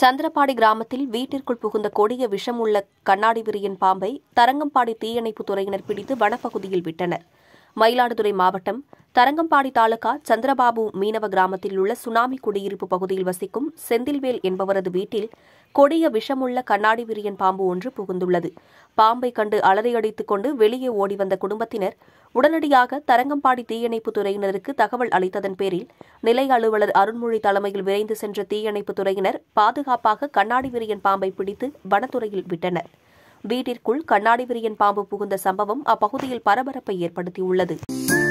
சந்திரபாடி கிராமத்தில் வீட்டிற்குள் புகுந்த கொடிய விஷம் உள்ள கண்ணாடி விரியின் பாம்பை தரங்கம்பாடி தீயணைப்பு துறையினர் பிடித்து வனப்பகுதியில் விட்டனர் மயிலாடுதுறை மாவட்டம் தரங்கம்பாடி தாலுகா சந்திரபாபு மீனவ கிராமத்தில் உள்ள சுனாமி குடியிருப்பு பகுதியில் வசிக்கும் செந்தில்வேல் என்பவரது வீட்டில் கொடிய விஷமுள்ள கண்ணாடி விரியன் பாம்பு ஒன்று புகுந்துள்ளது பாம்பை கண்டு அலறியடித்துக் கொண்டு வெளியே ஓடி வந்த குடும்பத்தினர் உடனடியாக தரங்கம்பாடி தீயணைப்பு துறையினருக்கு தகவல் அளித்ததன் பேரில் நிலை அலுவலர் அருண்மொழி தலைமையில் விரைந்து சென்ற தீயணைப்பு துறையினர் பாதுகாப்பாக கண்ணாடி விரியன் பாம்பை பிடித்து வனத்துறையில் விட்டனர் வீட்டிற்குள் கண்ணாடி விரியன் பாம்பு புகுந்த சம்பவம் அப்பகுதியில் பரபரப்பை ஏற்படுத்தியுள்ளது